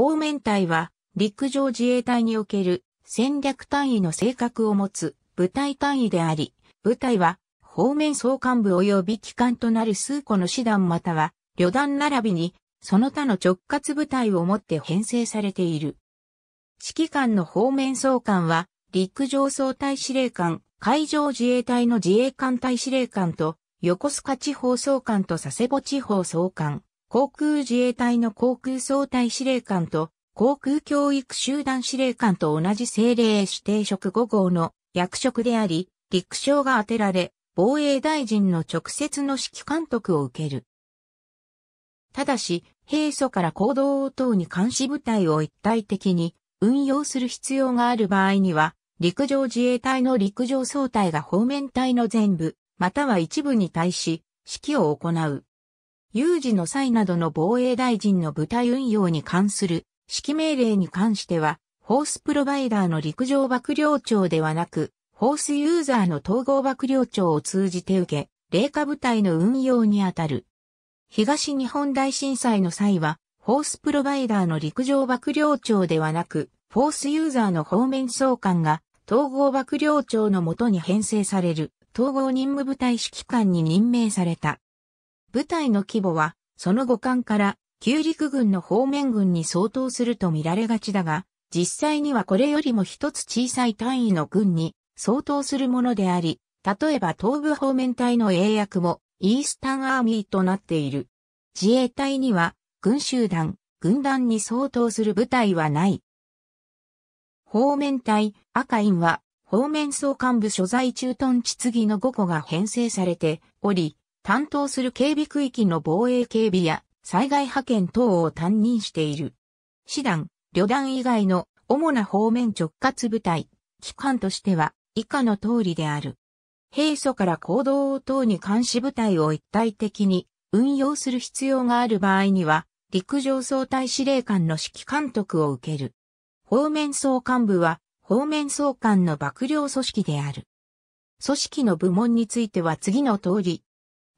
方面隊は、陸上自衛隊における戦略単位の性格を持つ部隊単位であり、部隊は方面総幹部及び機関となる数個の師団または旅団並びにその他の直轄部隊をもって編成されている。指揮官の方面総監は陸上総隊司令官、海上自衛隊の自衛官隊司令官と横須賀地方総監と佐世保地方総監。航空自衛隊の航空総隊司令官と航空教育集団司令官と同じ政令指定職5号の役職であり、陸将が当てられ、防衛大臣の直接の指揮監督を受ける。ただし、平素から行動を等に監視部隊を一体的に運用する必要がある場合には、陸上自衛隊の陸上総隊が方面隊の全部、または一部に対し、指揮を行う。有事の際などの防衛大臣の部隊運用に関する指揮命令に関しては、ホースプロバイダーの陸上幕僚長ではなく、ホースユーザーの統合幕僚長を通じて受け、霊下部隊の運用にあたる。東日本大震災の際は、ホースプロバイダーの陸上幕僚長ではなく、フォースユーザーの方面総監が、統合幕僚長のもとに編成される、統合任務部隊指揮官に任命された。部隊の規模は、その五艦から、旧陸軍の方面軍に相当すると見られがちだが、実際にはこれよりも一つ小さい単位の軍に相当するものであり、例えば東部方面隊の英訳もイースタンアーミーとなっている。自衛隊には軍集団、軍団に相当する部隊はない。方面隊、赤院は方面総幹部所在駐屯地次の5個が編成されており、担当する警備区域の防衛警備や災害派遣等を担任している。師団、旅団以外の主な方面直轄部隊、機関としては以下の通りである。平素から行動を等に監視部隊を一体的に運用する必要がある場合には、陸上総隊司令官の指揮監督を受ける。方面総幹部は、方面総監の幕僚組織である。組織の部門については次の通り、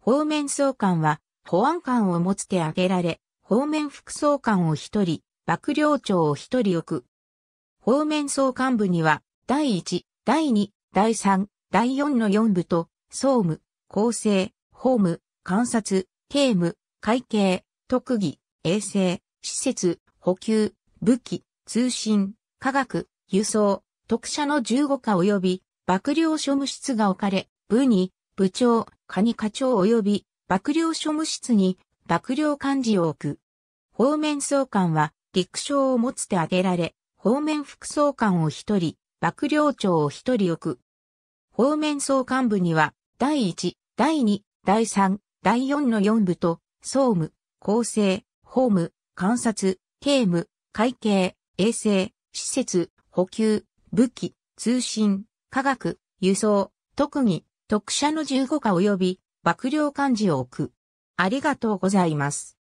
方面総監は、保安官を持つ手挙げられ、方面副総監を一人、幕僚長を一人置く。方面総監部には、第一、第二、第三、第四の四部と、総務、厚生、法務、観察、刑務、会計、特技、衛生、施設、補給、武器、通信、科学、輸送、特赦の15課及び、幕僚庶務室が置かれ、部に、部長、蟹課長及び幕僚書務室に幕僚幹事を置く。方面総監は陸将を持つ手挙げられ、方面副総監を一人、幕僚長を一人置く。方面総監部には、第一、第二、第三、第四の四部と、総務、構成、法務、観察、刑務、会計、衛生、施設、補給、武器、通信、科学、輸送、特技、特写の15課及び幕僚漢字を置く。ありがとうございます。